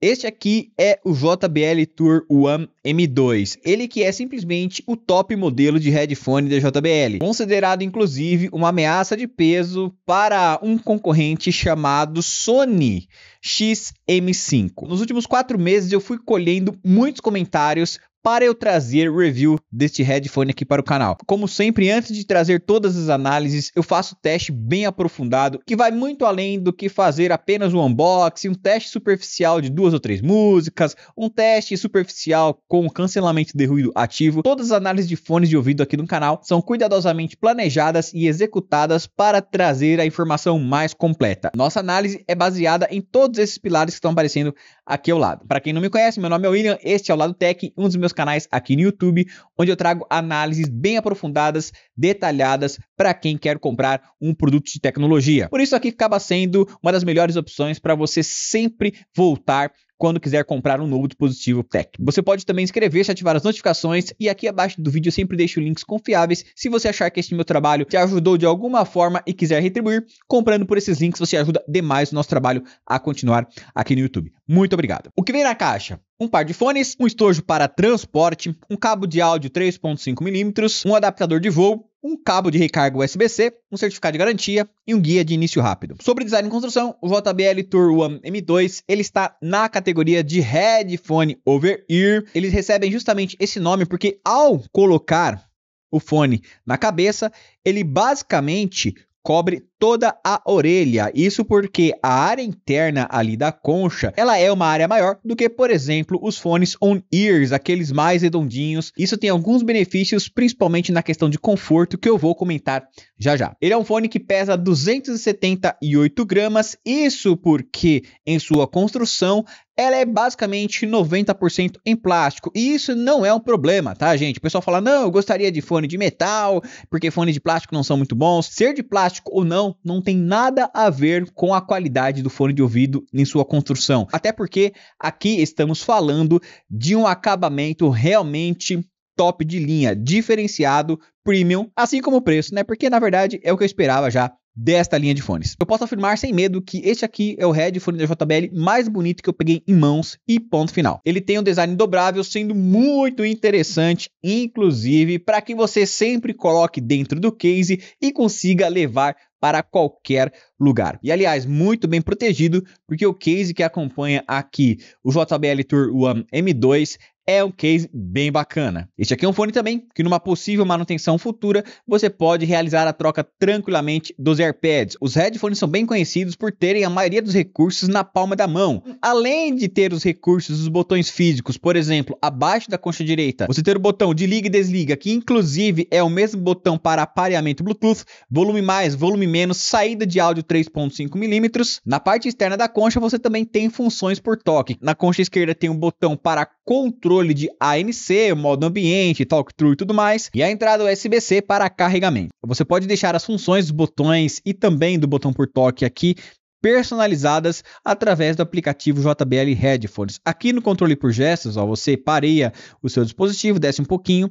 Este aqui é o JBL Tour One M2, ele que é simplesmente o top modelo de headphone da JBL, considerado inclusive uma ameaça de peso para um concorrente chamado Sony XM5. Nos últimos quatro meses eu fui colhendo muitos comentários para eu trazer review deste headphone aqui para o canal. Como sempre, antes de trazer todas as análises, eu faço teste bem aprofundado, que vai muito além do que fazer apenas um unboxing, um teste superficial de duas ou três músicas, um teste superficial com cancelamento de ruído ativo. Todas as análises de fones de ouvido aqui no canal são cuidadosamente planejadas e executadas para trazer a informação mais completa. Nossa análise é baseada em todos esses pilares que estão aparecendo aqui ao lado. Para quem não me conhece, meu nome é William, este é o Lado Tech, um dos meus canais aqui no YouTube, onde eu trago análises bem aprofundadas, detalhadas para quem quer comprar um produto de tecnologia. Por isso aqui acaba sendo uma das melhores opções para você sempre voltar quando quiser comprar um novo dispositivo tech. Você pode também inscrever-se, ativar as notificações e aqui abaixo do vídeo eu sempre deixo links confiáveis. Se você achar que este meu trabalho te ajudou de alguma forma e quiser retribuir, comprando por esses links você ajuda demais o nosso trabalho a continuar aqui no YouTube. Muito obrigado. O que vem na caixa? um par de fones, um estojo para transporte, um cabo de áudio 3.5mm, um adaptador de voo, um cabo de recarga USB-C, um certificado de garantia e um guia de início rápido. Sobre design e construção, o JBL Tour One M2 ele está na categoria de headphone over ear. Eles recebem justamente esse nome porque ao colocar o fone na cabeça, ele basicamente cobre toda a orelha. Isso porque a área interna ali da concha, ela é uma área maior do que, por exemplo, os fones on-ears, aqueles mais redondinhos. Isso tem alguns benefícios, principalmente na questão de conforto, que eu vou comentar já já. Ele é um fone que pesa 278 gramas, isso porque em sua construção ela é basicamente 90% em plástico. E isso não é um problema, tá, gente? O pessoal fala: não, eu gostaria de fone de metal, porque fones de plástico não são muito bons. Ser de plástico ou não, não tem nada a ver com a qualidade do fone de ouvido em sua construção. Até porque aqui estamos falando de um acabamento realmente top de linha, diferenciado, premium, assim como o preço, né? Porque na verdade é o que eu esperava já desta linha de fones. Eu posso afirmar sem medo que este aqui é o headphone da JBL mais bonito que eu peguei em mãos e ponto final. Ele tem um design dobrável sendo muito interessante, inclusive para que você sempre coloque dentro do case e consiga levar para qualquer lugar. E aliás, muito bem protegido, porque o case que acompanha aqui o JBL Tour One M2 é um case bem bacana. Este aqui é um fone também que, numa possível manutenção futura, você pode realizar a troca tranquilamente dos AirPads. Os headphones são bem conhecidos por terem a maioria dos recursos na palma da mão. Além de ter os recursos dos botões físicos, por exemplo, abaixo da concha direita, você ter o botão de liga e desliga, que inclusive é o mesmo botão para apareamento Bluetooth, volume mais, volume menos, saída de áudio 3.5mm. Na parte externa da concha, você também tem funções por toque. Na concha esquerda tem um botão para controle de ANC, modo ambiente, talkthrough e tudo mais, e a entrada USB-C para carregamento. Você pode deixar as funções dos botões e também do botão por toque aqui personalizadas através do aplicativo JBL Headphones. Aqui no controle por gestos, ó, você pareia o seu dispositivo, desce um pouquinho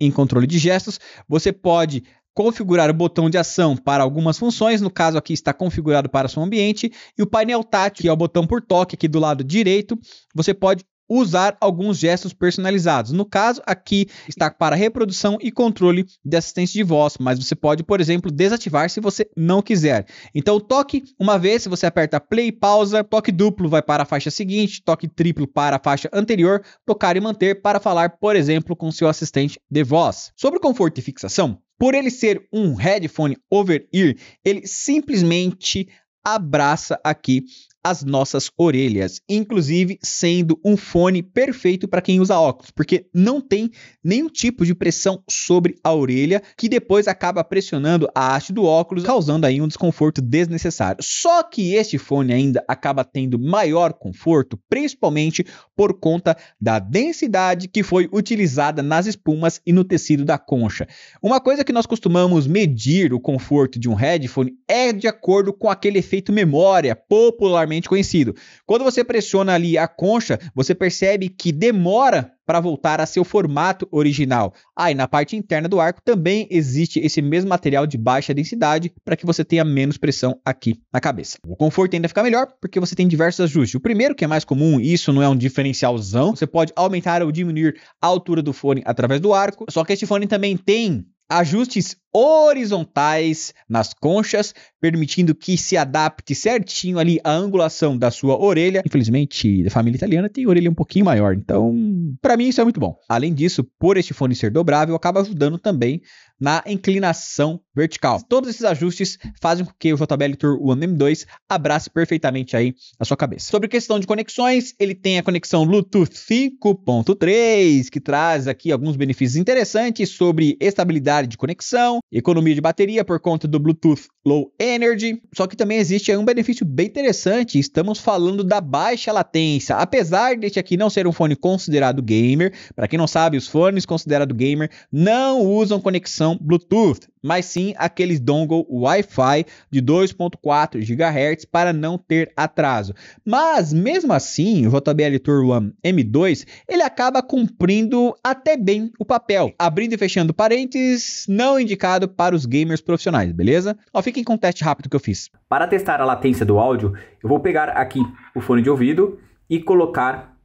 em controle de gestos, você pode configurar o botão de ação para algumas funções, no caso aqui está configurado para seu ambiente, e o painel tátil, que é o botão por toque aqui do lado direito, você pode usar alguns gestos personalizados. No caso, aqui está para reprodução e controle de assistente de voz, mas você pode, por exemplo, desativar se você não quiser. Então, toque uma vez, se você aperta play e pausa, toque duplo vai para a faixa seguinte, toque triplo para a faixa anterior, tocar e manter para falar, por exemplo, com seu assistente de voz. Sobre conforto e fixação, por ele ser um headphone over ear, ele simplesmente abraça aqui as nossas orelhas, inclusive sendo um fone perfeito para quem usa óculos, porque não tem nenhum tipo de pressão sobre a orelha que depois acaba pressionando a haste do óculos, causando aí um desconforto desnecessário. Só que este fone ainda acaba tendo maior conforto, principalmente por conta da densidade que foi utilizada nas espumas e no tecido da concha. Uma coisa que nós costumamos medir o conforto de um headphone é de acordo com aquele efeito memória, popularmente conhecido. Quando você pressiona ali a concha, você percebe que demora para voltar a seu formato original. Aí ah, na parte interna do arco também existe esse mesmo material de baixa densidade para que você tenha menos pressão aqui na cabeça. O conforto ainda fica melhor porque você tem diversos ajustes. O primeiro que é mais comum, isso não é um diferencialzão, você pode aumentar ou diminuir a altura do fone através do arco. Só que este fone também tem ajustes horizontais nas conchas, permitindo que se adapte certinho ali a angulação da sua orelha. Infelizmente, a família italiana tem orelha um pouquinho maior, então, para mim isso é muito bom. Além disso, por este fone ser dobrável, acaba ajudando também na inclinação vertical. Todos esses ajustes fazem com que o JBL Tour One M2 abrace perfeitamente aí a sua cabeça. Sobre questão de conexões, ele tem a conexão Bluetooth 5.3, que traz aqui alguns benefícios interessantes sobre estabilidade de conexão, economia de bateria por conta do Bluetooth Low Energy. Só que também existe aí um benefício bem interessante, estamos falando da baixa latência. Apesar deste aqui não ser um fone considerado gamer, para quem não sabe, os fones considerados gamer não usam conexão Bluetooth mas sim aqueles dongle Wi-Fi de 2.4 GHz para não ter atraso. Mas mesmo assim, o JBL Tour One M2 ele acaba cumprindo até bem o papel, abrindo e fechando parênteses, não indicado para os gamers profissionais, beleza? Ó, fiquem com o teste rápido que eu fiz. Para testar a latência do áudio, eu vou pegar aqui o fone de ouvido e colocar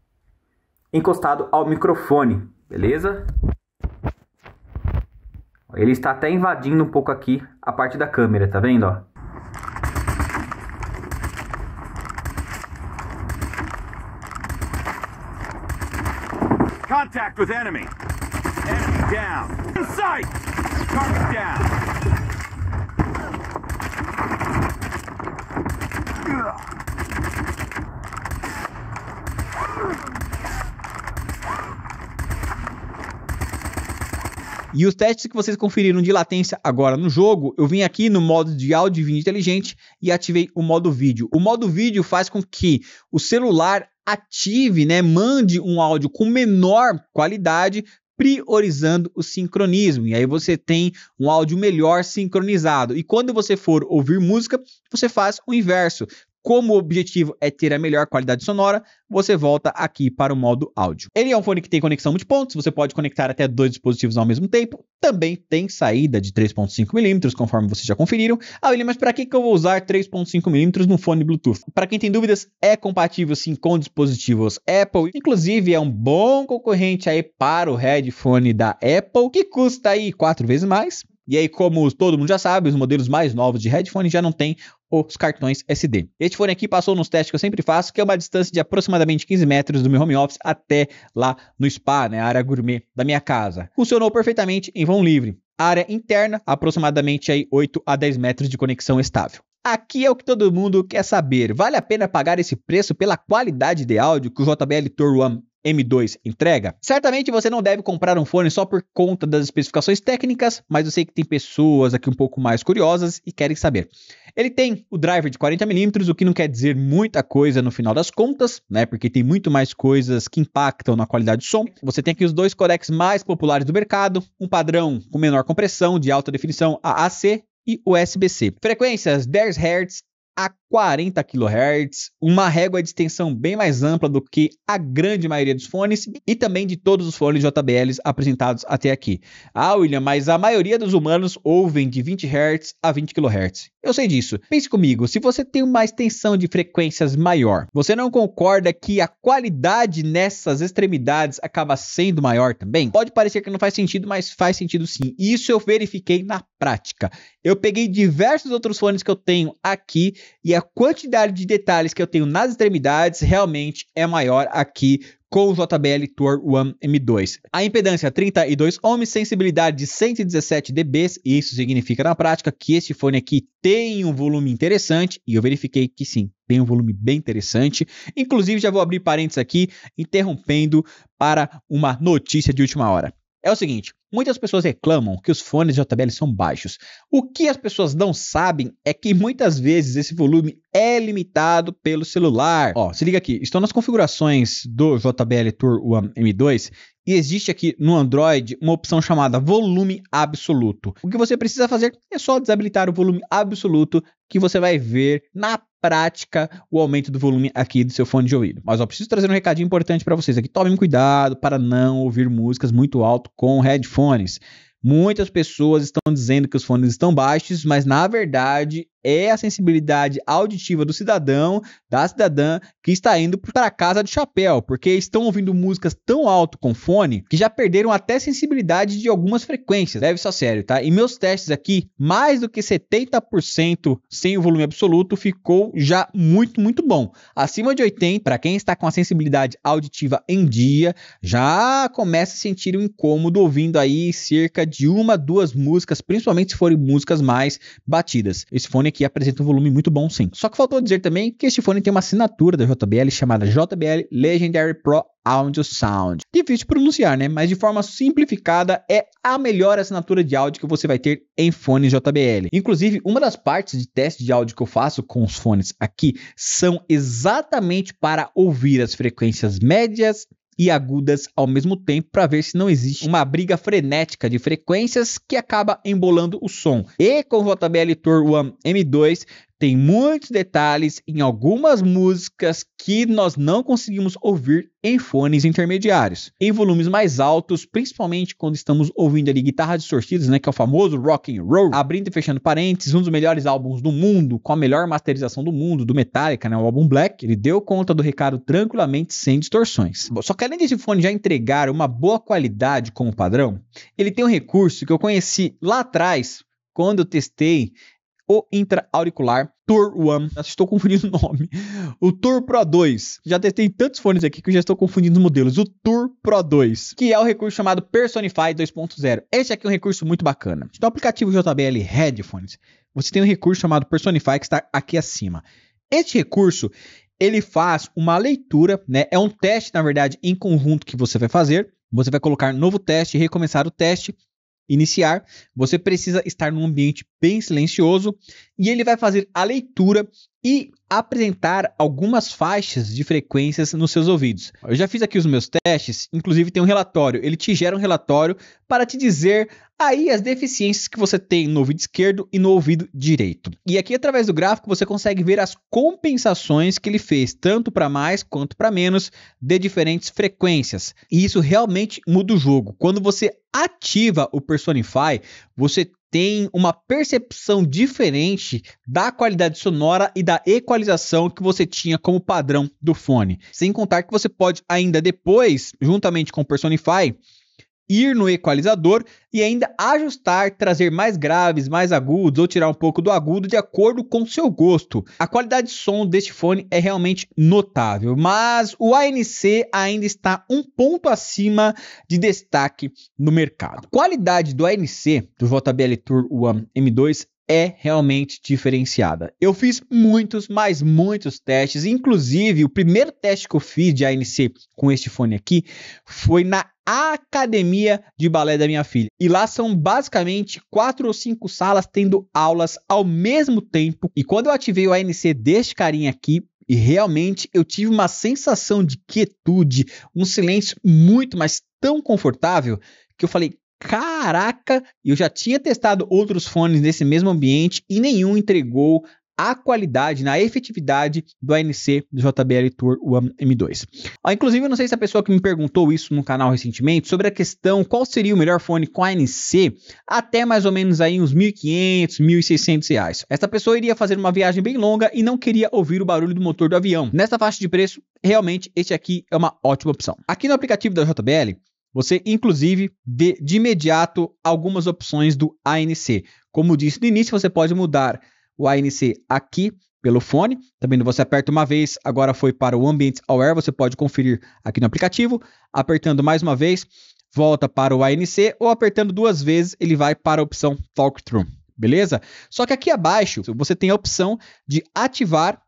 encostado ao microfone, beleza? Ele está até invadindo um pouco aqui a parte da câmera, tá vendo? Ó? Contact with enemy. Enemy down. In sight. Target down. E os testes que vocês conferiram de latência agora no jogo, eu vim aqui no modo de áudio e vídeo inteligente e ativei o modo vídeo. O modo vídeo faz com que o celular ative, né, mande um áudio com menor qualidade priorizando o sincronismo. E aí você tem um áudio melhor sincronizado. E quando você for ouvir música, você faz o inverso. Como o objetivo é ter a melhor qualidade sonora, você volta aqui para o modo áudio. Ele é um fone que tem conexão multipontos, você pode conectar até dois dispositivos ao mesmo tempo. Também tem saída de 3.5mm, conforme vocês já conferiram. Ah, William, mas para que, que eu vou usar 3.5mm no fone Bluetooth? Para quem tem dúvidas, é compatível sim com dispositivos Apple. Inclusive, é um bom concorrente aí para o headphone da Apple, que custa aí quatro vezes mais, e aí, como todo mundo já sabe, os modelos mais novos de headphone já não tem os cartões SD. Este fone aqui passou nos testes que eu sempre faço, que é uma distância de aproximadamente 15 metros do meu home office até lá no spa, né, a área gourmet da minha casa. Funcionou perfeitamente em vão livre. Área interna, aproximadamente aí 8 a 10 metros de conexão estável. Aqui é o que todo mundo quer saber. Vale a pena pagar esse preço pela qualidade de áudio que o JBL Tour One M2 entrega? Certamente você não deve comprar um fone só por conta das especificações técnicas, mas eu sei que tem pessoas aqui um pouco mais curiosas e querem saber. Ele tem o driver de 40mm, o que não quer dizer muita coisa no final das contas, né? Porque tem muito mais coisas que impactam na qualidade do som. Você tem aqui os dois codecs mais populares do mercado, um padrão com menor compressão de alta definição AAC e USB-C. Frequências 10 Hz a 40 kHz, uma régua de extensão bem mais ampla do que a grande maioria dos fones e também de todos os fones JBLs apresentados até aqui. Ah, William, mas a maioria dos humanos ouvem de 20 Hz a 20 kHz. Eu sei disso. Pense comigo, se você tem uma extensão de frequências maior, você não concorda que a qualidade nessas extremidades acaba sendo maior também? Pode parecer que não faz sentido, mas faz sentido sim. Isso eu verifiquei na prática. Eu peguei diversos outros fones que eu tenho aqui e a quantidade de detalhes que eu tenho nas extremidades realmente é maior aqui com o JBL Tour One M2. A impedância 32 ohms, sensibilidade de 117 dB, isso significa na prática que este fone aqui tem um volume interessante, e eu verifiquei que sim, tem um volume bem interessante. Inclusive, já vou abrir parênteses aqui, interrompendo para uma notícia de última hora é o seguinte: muitas pessoas reclamam que os fones JBL são baixos. O que as pessoas não sabem é que muitas vezes esse volume é limitado pelo celular. Ó, se liga aqui, estão nas configurações do JBL Tour One M2 e existe aqui no Android uma opção chamada volume absoluto. O que você precisa fazer é só desabilitar o volume absoluto que você vai ver na prática o aumento do volume aqui do seu fone de ouvido. Mas eu preciso trazer um recadinho importante para vocês aqui. Tomem cuidado para não ouvir músicas muito alto com headphones. Muitas pessoas estão dizendo que os fones estão baixos, mas na verdade é a sensibilidade auditiva do cidadão, da cidadã, que está indo para a casa de chapéu, porque estão ouvindo músicas tão alto com fone que já perderam até sensibilidade de algumas frequências. Leve isso a sério, tá? E meus testes aqui, mais do que 70% sem o volume absoluto, ficou já muito, muito bom. Acima de 80%, para quem está com a sensibilidade auditiva em dia, já começa a sentir um incômodo ouvindo aí cerca de uma, duas músicas, principalmente se forem músicas mais batidas. Esse fone que apresenta um volume muito bom sim. Só que faltou dizer também que este fone tem uma assinatura da JBL chamada JBL Legendary Pro Audio Sound. Difícil pronunciar, né? Mas de forma simplificada, é a melhor assinatura de áudio que você vai ter em fone JBL. Inclusive, uma das partes de teste de áudio que eu faço com os fones aqui são exatamente para ouvir as frequências médias e agudas ao mesmo tempo para ver se não existe uma briga frenética de frequências que acaba embolando o som. E com o JBL Tour One M2 tem muitos detalhes em algumas músicas que nós não conseguimos ouvir em fones intermediários, em volumes mais altos, principalmente quando estamos ouvindo ali guitarras distorcidas, né, que é o famoso rock and roll. Abrindo e fechando parênteses, um dos melhores álbuns do mundo, com a melhor masterização do mundo, do Metallica, né, o álbum Black, ele deu conta do recado tranquilamente sem distorções. Só que além desse fone já entregar uma boa qualidade como padrão, ele tem um recurso que eu conheci lá atrás, quando eu testei o intraauricular Tour One. Estou confundindo o nome. O Tour Pro 2. Já testei tantos fones aqui que já estou confundindo os modelos. O Tour Pro 2, que é o recurso chamado Personify 2.0. Esse aqui é um recurso muito bacana. No aplicativo JBL Headphones, você tem um recurso chamado Personify que está aqui acima. Este recurso, ele faz uma leitura, né? É um teste, na verdade, em conjunto que você vai fazer. Você vai colocar novo teste, recomeçar o teste iniciar, você precisa estar num ambiente bem silencioso e ele vai fazer a leitura e apresentar algumas faixas de frequências nos seus ouvidos. Eu já fiz aqui os meus testes, inclusive tem um relatório, ele te gera um relatório para te dizer aí as deficiências que você tem no ouvido esquerdo e no ouvido direito. E aqui através do gráfico você consegue ver as compensações que ele fez, tanto para mais quanto para menos, de diferentes frequências. E isso realmente muda o jogo. Quando você ativa o Personify, você tem uma percepção diferente da qualidade sonora e da equalização que você tinha como padrão do fone. Sem contar que você pode ainda depois, juntamente com o Personify, ir no equalizador e ainda ajustar, trazer mais graves, mais agudos ou tirar um pouco do agudo de acordo com seu gosto. A qualidade de som deste fone é realmente notável, mas o ANC ainda está um ponto acima de destaque no mercado. A qualidade do ANC do JBL Tour One M2 é realmente diferenciada. Eu fiz muitos, mas muitos testes, inclusive o primeiro teste que eu fiz de ANC com este fone aqui foi na a academia de balé da minha filha. E lá são basicamente quatro ou cinco salas tendo aulas ao mesmo tempo. E quando eu ativei o ANC deste carinha aqui, e realmente eu tive uma sensação de quietude, um silêncio muito, mas tão confortável, que eu falei: caraca, eu já tinha testado outros fones nesse mesmo ambiente e nenhum entregou a qualidade, na efetividade do ANC do JBL Tour One M2. Ah, inclusive, eu não sei se a pessoa que me perguntou isso no canal recentemente sobre a questão qual seria o melhor fone com ANC até mais ou menos aí uns 1.500, 1.600 reais. Esta pessoa iria fazer uma viagem bem longa e não queria ouvir o barulho do motor do avião. Nesta faixa de preço, realmente este aqui é uma ótima opção. Aqui no aplicativo da JBL, você inclusive vê de imediato algumas opções do ANC. Como disse no início, você pode mudar o ANC aqui pelo fone. Também você aperta uma vez, agora foi para o ambiente Aware, você pode conferir aqui no aplicativo. Apertando mais uma vez, volta para o ANC, ou apertando duas vezes, ele vai para a opção talk through. Beleza? Só que aqui abaixo você tem a opção de ativar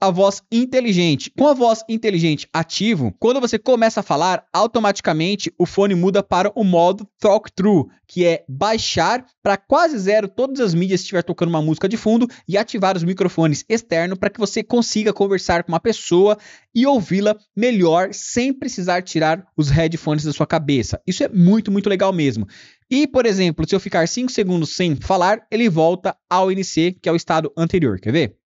a voz inteligente. Com a voz inteligente ativo, quando você começa a falar, automaticamente o fone muda para o modo talk through, que é baixar para quase zero todas as mídias se estiver tocando uma música de fundo e ativar os microfones externos para que você consiga conversar com uma pessoa e ouvi-la melhor sem precisar tirar os headphones da sua cabeça. Isso é muito, muito legal mesmo. E, por exemplo, se eu ficar 5 segundos sem falar, ele volta ao NC, que é o estado anterior. Quer ver?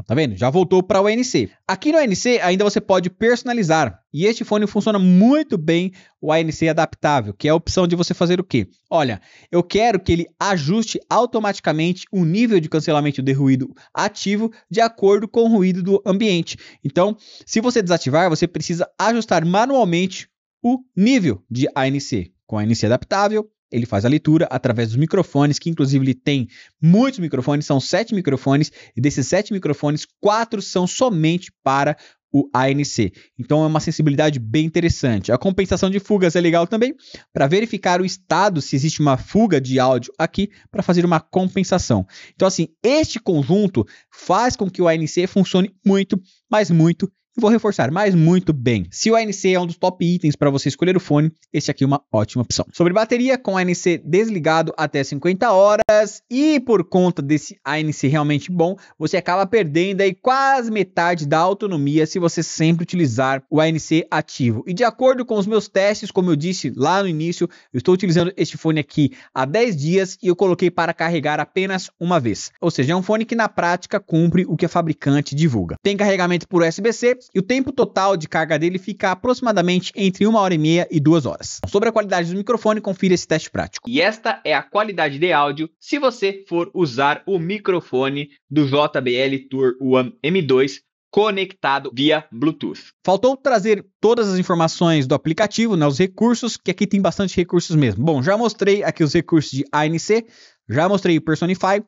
tá vendo? Já voltou para o ANC. Aqui no ANC ainda você pode personalizar. E este fone funciona muito bem o ANC adaptável, que é a opção de você fazer o quê? Olha, eu quero que ele ajuste automaticamente o nível de cancelamento de ruído ativo de acordo com o ruído do ambiente. Então, se você desativar, você precisa ajustar manualmente o nível de ANC com ANC adaptável ele faz a leitura através dos microfones, que inclusive ele tem muitos microfones, são sete microfones, e desses sete microfones, quatro são somente para o ANC. Então é uma sensibilidade bem interessante. A compensação de fugas é legal também para verificar o estado se existe uma fuga de áudio aqui para fazer uma compensação. Então assim, este conjunto faz com que o ANC funcione muito, mas muito Vou reforçar, mas muito bem. Se o ANC é um dos top itens para você escolher o fone, esse aqui é uma ótima opção. Sobre bateria, com ANC desligado até 50 horas e por conta desse ANC realmente bom, você acaba perdendo aí quase metade da autonomia se você sempre utilizar o ANC ativo. E de acordo com os meus testes, como eu disse lá no início, eu estou utilizando este fone aqui há 10 dias e eu coloquei para carregar apenas uma vez. Ou seja, é um fone que na prática cumpre o que a fabricante divulga. Tem carregamento por USB-C e o tempo total de carga dele fica aproximadamente entre uma hora e meia e duas horas. Sobre a qualidade do microfone, confira esse teste prático. E esta é a qualidade de áudio se você for usar o microfone do JBL Tour One M2 conectado via Bluetooth. Faltou trazer todas as informações do aplicativo, né, os recursos, que aqui tem bastante recursos mesmo. Bom, já mostrei aqui os recursos de ANC, já mostrei o Personify,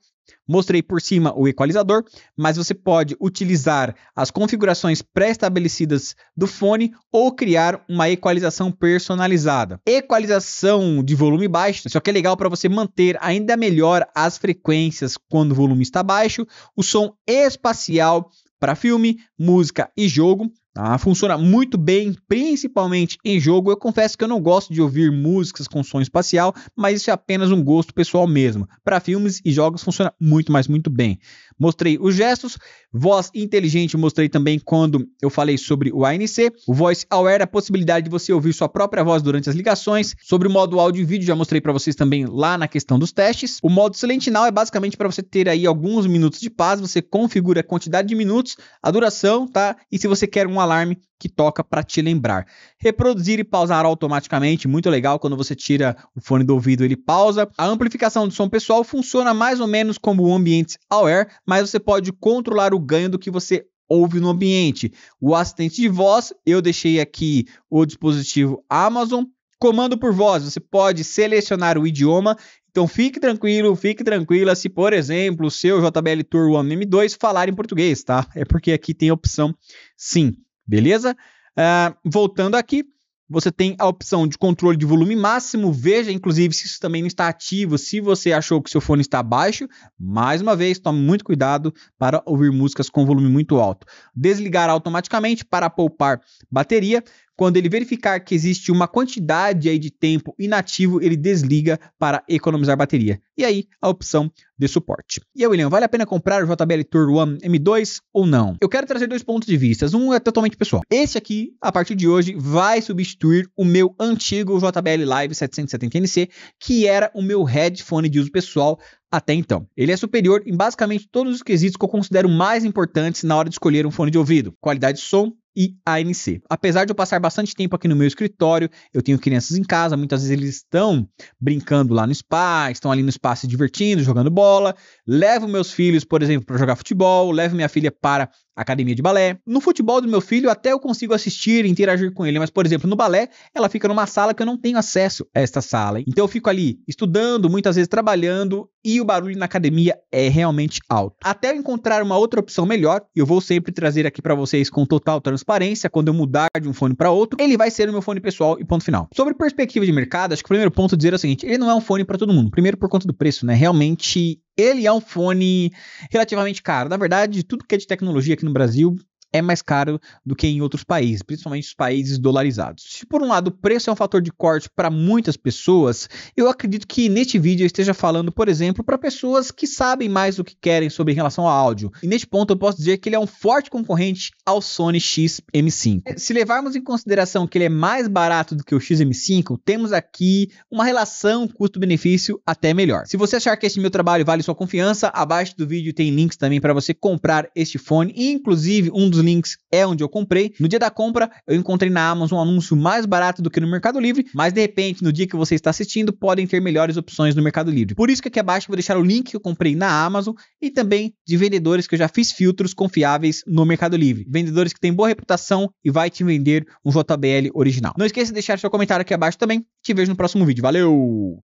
Mostrei por cima o equalizador, mas você pode utilizar as configurações pré-estabelecidas do fone ou criar uma equalização personalizada. Equalização de volume baixo, só que é legal para você manter ainda melhor as frequências quando o volume está baixo, o som espacial para filme, música e jogo, Tá? Funciona muito bem, principalmente em jogo. Eu confesso que eu não gosto de ouvir músicas com som espacial, mas isso é apenas um gosto pessoal mesmo. Para filmes e jogos funciona muito, mas muito bem. Mostrei os gestos, voz inteligente mostrei também quando eu falei sobre o ANC, o Voice Aware, a possibilidade de você ouvir sua própria voz durante as ligações, sobre o modo áudio e vídeo já mostrei para vocês também lá na questão dos testes. O modo Silentinal é basicamente para você ter aí alguns minutos de paz, você configura a quantidade de minutos, a duração, tá? E se você quer um alarme que toca para te lembrar. Reproduzir e pausar automaticamente, muito legal quando você tira o fone do ouvido, ele pausa. A amplificação de som pessoal funciona mais ou menos como o Ambiente Aware, mas você pode controlar o ganho do que você ouve no ambiente. O assistente de voz, eu deixei aqui o dispositivo Amazon. Comando por voz, você pode selecionar o idioma. Então fique tranquilo, fique tranquila se, por exemplo, o seu JBL Tour One M2 falar em português, tá? É porque aqui tem a opção sim, beleza? Uh, voltando aqui, você tem a opção de controle de volume máximo. Veja, inclusive, se isso também não está ativo, se você achou que seu fone está baixo. Mais uma vez, tome muito cuidado para ouvir músicas com volume muito alto. Desligar automaticamente para poupar bateria. Quando ele verificar que existe uma quantidade aí de tempo inativo, ele desliga para economizar bateria. E aí, a opção de suporte. E aí, William, vale a pena comprar o JBL Tour One M2 ou não? Eu quero trazer dois pontos de vista. Um é totalmente pessoal. Esse aqui, a partir de hoje, vai substituir o meu antigo JBL Live 770NC, que era o meu headphone de uso pessoal até então. Ele é superior em basicamente todos os quesitos que eu considero mais importantes na hora de escolher um fone de ouvido: qualidade de som, e ANC. Apesar de eu passar bastante tempo aqui no meu escritório, eu tenho crianças em casa, muitas vezes eles estão brincando lá no spa, estão ali no spa se divertindo, jogando bola. Levo meus filhos, por exemplo, para jogar futebol, levo minha filha para academia de balé. No futebol do meu filho, até eu consigo assistir e interagir com ele, mas, por exemplo, no balé, ela fica numa sala que eu não tenho acesso a esta sala. Então eu fico ali estudando, muitas vezes trabalhando, e o barulho na academia é realmente alto. Até eu encontrar uma outra opção melhor, eu vou sempre trazer aqui para vocês com total transparência, quando eu mudar de um fone para outro, ele vai ser o meu fone pessoal e ponto final. Sobre perspectiva de mercado, acho que o primeiro ponto dizer é o seguinte, ele não é um fone para todo mundo. Primeiro por conta do preço, né? Realmente ele é um fone relativamente caro. Na verdade, tudo que é de tecnologia aqui no Brasil é mais caro do que em outros países, principalmente os países dolarizados. Se por um lado o preço é um fator de corte para muitas pessoas, eu acredito que neste vídeo eu esteja falando, por exemplo, para pessoas que sabem mais do que querem sobre relação a áudio. E neste ponto eu posso dizer que ele é um forte concorrente ao Sony XM5. É, se levarmos em consideração que ele é mais barato do que o XM5, temos aqui uma relação custo-benefício até melhor. Se você achar que este meu trabalho vale sua confiança, abaixo do vídeo tem links também para você comprar este fone, inclusive um dos links é onde eu comprei. No dia da compra, eu encontrei na Amazon um anúncio mais barato do que no Mercado Livre, mas de repente, no dia que você está assistindo, podem ter melhores opções no Mercado Livre. Por isso que aqui abaixo eu vou deixar o link que eu comprei na Amazon e também de vendedores que eu já fiz filtros confiáveis no Mercado Livre. Vendedores que têm boa reputação e vai te vender um JBL original. Não esqueça de deixar seu comentário aqui abaixo também. Te vejo no próximo vídeo. Valeu!